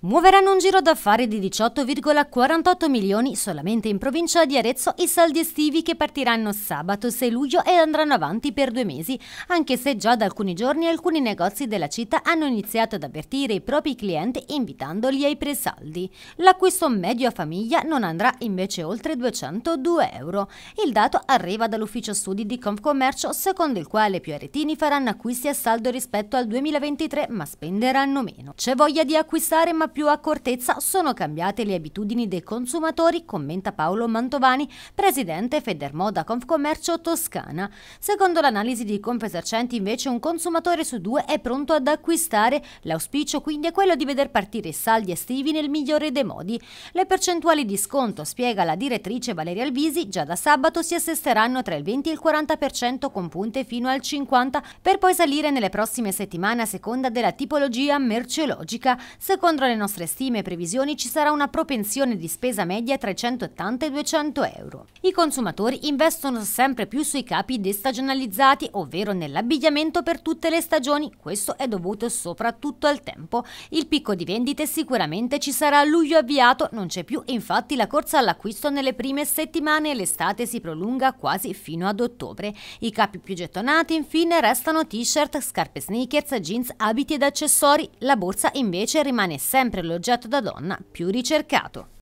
Muoveranno un giro d'affari di 18,48 milioni solamente in provincia di Arezzo i saldi estivi che partiranno sabato 6 luglio e andranno avanti per due mesi, anche se già da alcuni giorni alcuni negozi della città hanno iniziato ad avvertire i propri clienti invitandoli ai presaldi. L'acquisto medio a famiglia non andrà invece oltre 202 euro. Il dato arriva dall'ufficio studi di Confcommercio secondo il quale più aretini faranno acquisti a saldo rispetto al 2023 ma spenderanno meno. C'è voglia di acquistare ma più accortezza sono cambiate le abitudini dei consumatori, commenta Paolo Mantovani, presidente Federmoda Confcommercio Toscana. Secondo l'analisi di Confesercenti invece un consumatore su due è pronto ad acquistare, l'auspicio quindi è quello di veder partire i saldi estivi nel migliore dei modi. Le percentuali di sconto, spiega la direttrice Valeria Alvisi, già da sabato si assesteranno tra il 20 e il 40% con punte fino al 50% per poi salire nelle prossime settimane a seconda della tipologia merceologica. Secondo le nostre stime e previsioni ci sarà una propensione di spesa media tra i 180 e i 200 euro. I consumatori investono sempre più sui capi destagionalizzati, ovvero nell'abbigliamento per tutte le stagioni. Questo è dovuto soprattutto al tempo. Il picco di vendite sicuramente ci sarà a luglio avviato, non c'è più infatti la corsa all'acquisto nelle prime settimane e l'estate si prolunga quasi fino ad ottobre. I capi più gettonati infine restano t-shirt, scarpe sneakers, jeans, abiti ed accessori. La borsa invece rimane sempre sempre elogiato da donna, più ricercato.